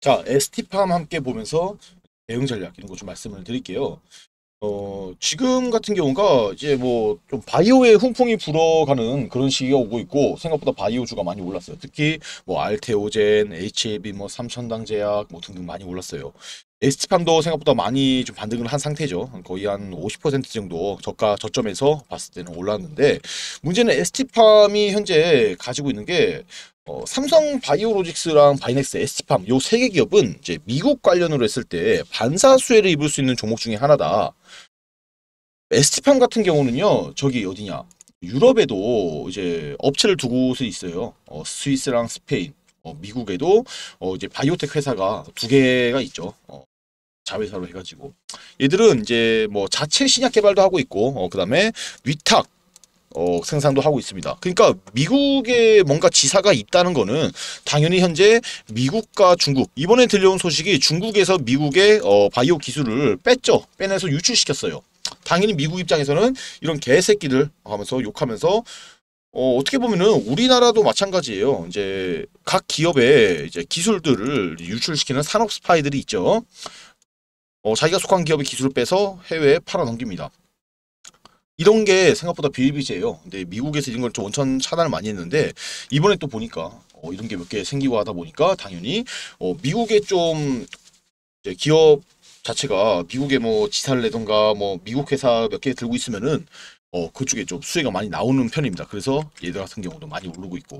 자, s t 팜 함께 보면서 대응 전략 이런 거 좀 말씀을 드릴게요. 어, 지금 같은 경우가 이제 뭐 좀 바이오의 훈풍이 불어가는 그런 시기가 오고 있고 생각보다 바이오주가 많이 올랐어요. 특히 뭐 알테오젠, HAB, 뭐 삼천당제약 뭐 등등 많이 올랐어요. s t 팜도 생각보다 많이 좀 반등을 한 상태죠. 거의 한 50% 정도 저가 저점에서 봤을 때는 올랐는데 문제는 s t 팜이 현재 가지고 있는 게 어, 삼성 바이오로직스랑 바이넥스 에스 t 팜요 세 개 기업은 이제 미국 관련으로 했을 때 반사 수혜를 입을 수 있는 종목 중에 하나다. 스 t 팜 같은 경우는요. 저기 어디냐? 유럽에도 이제 업체를 두 곳에 있어요. 어, 스위스랑 스페인, 어, 미국에도 어, 이제 바이오텍 회사가 두 개가 있죠. 어, 자회사로 해가지고 얘들은 이제 뭐 자체 신약 개발도 하고 있고 어, 그 다음에 위탁 어, 생산도 하고 있습니다. 그러니까 미국에 뭔가 지사가 있다는 거는 당연히 현재 미국과 중국 이번에 들려온 소식이 중국에서 미국의 어, 바이오 기술을 뺐죠. 빼내서 유출시켰어요. 당연히 미국 입장에서는 이런 개새끼들 하면서 욕하면서 어, 어떻게 보면은 우리나라도 마찬가지예요. 이제 각 기업의 이제 기술들을 유출시키는 산업 스파이들이 있죠. 어, 자기가 속한 기업의 기술을 빼서 해외에 팔아넘깁니다. 이런 게 생각보다 비일비재해요. 근데 미국에서 이런 걸좀 원천 차단을 많이 했는데 이번에 또 보니까 어, 이런 게 몇 개 생기고 하다 보니까 당연히 어, 미국의 좀 기업 자체가 미국에 뭐 지사를 내던가 뭐 미국 회사 몇 개 들고 있으면은 어, 그쪽에 좀 수혜가 많이 나오는 편입니다. 그래서 얘들 같은 경우도 많이 오르고 있고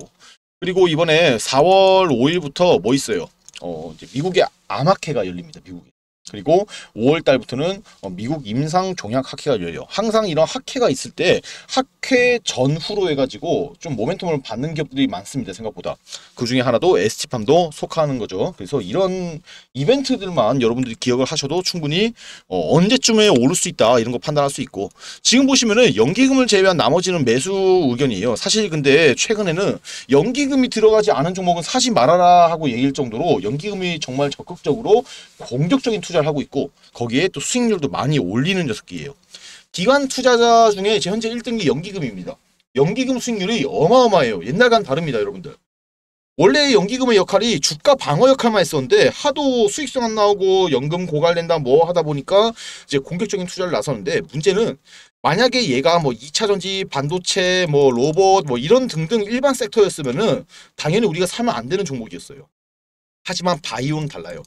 그리고 이번에 4월 5일부터 뭐 있어요? 어, 이제 미국의 아마케가 열립니다. 미국에. 그리고 5월 달부터는 어, 미국 임상 종양 학회가 열려. 항상 이런 학회가 있을 때 학회 전후로 해가지고 좀 모멘텀을 받는 기업들이 많습니다. 생각보다. 그 중에 하나도 ST팜도 속하는 거죠. 그래서 이런 이벤트들만 여러분들이 기억을 하셔도 충분히 어, 언제쯤에 오를 수 있다 이런 거 판단할 수 있고 지금 보시면은 연기금을 제외한 나머지는 매수 의견이에요. 사실 근데 최근에는 연기금이 들어가지 않은 종목은 사지 말아라 하고 얘기할 정도로 연기금이 정말 적극적으로 공격적인 투자 투자를 하고 있고 거기에 또 수익률도 많이 올리는 녀석이에요. 기관 투자자 중에 현재 1등이 연기금입니다. 연기금 수익률이 어마어마해요. 옛날과는 다릅니다, 여러분들. 원래 연기금의 역할이 주가 방어 역할만 했었는데 하도 수익성 안 나오고 연금 고갈된다 뭐 하다 보니까 이제 공격적인 투자를 나섰는데 문제는 만약에 얘가 뭐 2차 전지, 반도체, 뭐 로봇 뭐 이런 등등 일반 섹터였으면은 당연히 우리가 사면 안 되는 종목이었어요. 하지만 바이오는 달라요.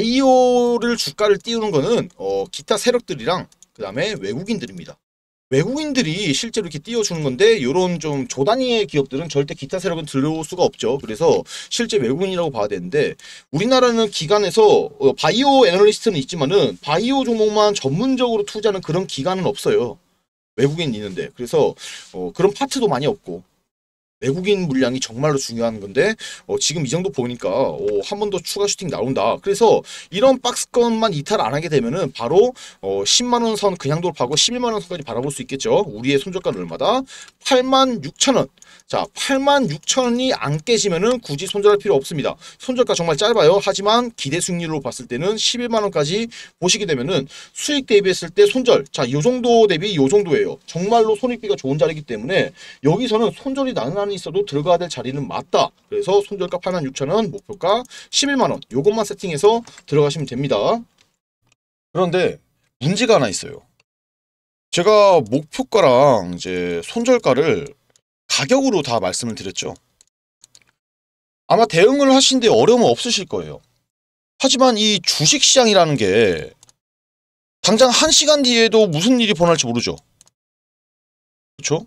이오를 주가를 띄우는 거는 어, 기타 세력들이랑 그 다음에 외국인들입니다. 외국인들이 실제로 이렇게 띄워주는 건데 이런 좀 조단위의 기업들은 절대 기타 세력은 들려올 수가 없죠. 그래서 실제 외국인이라고 봐야 되는데 우리나라는 기관에서 어, 바이오 애널리스트는 있지만은 바이오 종목만 전문적으로 투자하는 그런 기관은 없어요. 외국인 있는데 그래서 어, 그런 파트도 많이 없고 외국인 물량이 정말로 중요한 건데 어, 지금 이 정도 보니까 어, 한번 더 추가 슈팅 나온다. 그래서 이런 박스권만 이탈 안 하게 되면은 바로 어, 10만 원 선 그냥 돌파하고 11만 원 선까지 바라볼 수 있겠죠. 우리의 손절가는 얼마다? 8만 6천 원. 자, 8만 6천이 원안 깨지면은 굳이 손절할 필요 없습니다. 손절가 정말 짧아요. 하지만 기대 승률로 봤을 때는 11만 원까지 보시게 되면은 수익 대비했을 때 손절. 자, 이 정도 대비 이 정도예요. 정말로 손익비가 좋은 자리이기 때문에 여기서는 손절이 나는 상황이 있어도 들어가야 될 자리는 맞다. 그래서 손절가 86,000원, 목표가 11만원 요것만 세팅해서 들어가시면 됩니다. 그런데 문제가 하나 있어요. 제가 목표가랑 이제 손절가를 가격으로 다 말씀을 드렸죠. 아마 대응을 하신데 어려움은 없으실 거예요. 하지만 이 주식시장이라는 게 당장 한시간 뒤에도 무슨 일이 벌어날지 모르죠. 그렇죠?